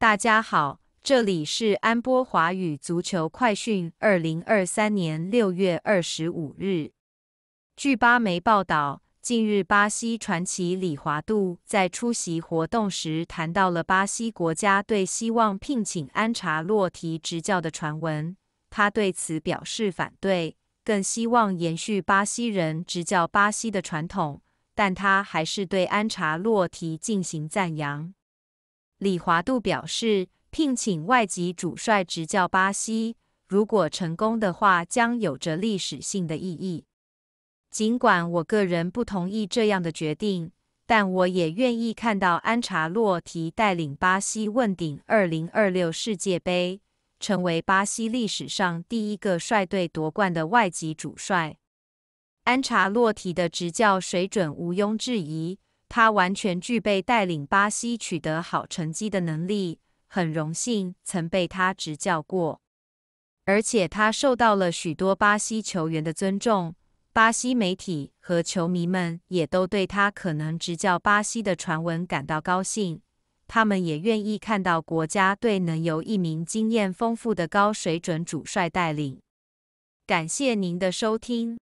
大家好，这里是安波华语足球快讯。二零二三年六月二十五日，据巴媒报道，近日巴西传奇里华度在出席活动时谈到了巴西国家队希望聘请安查洛提执教的传闻，他对此表示反对，更希望延续巴西人执教巴西的传统，但他还是对安查洛提进行赞扬。李华度表示，聘请外籍主帅执教巴西，如果成功的话，将有着历史性的意义。尽管我个人不同意这样的决定，但我也愿意看到安查洛提带领巴西问鼎2026世界杯，成为巴西历史上第一个率队夺冠的外籍主帅。安查洛提的执教水准毋庸置疑。他完全具备带领巴西取得好成绩的能力，很荣幸曾被他执教过，而且他受到了许多巴西球员的尊重。巴西媒体和球迷们也都对他可能执教巴西的传闻感到高兴，他们也愿意看到国家队能由一名经验丰富的高水准主帅带领。感谢您的收听。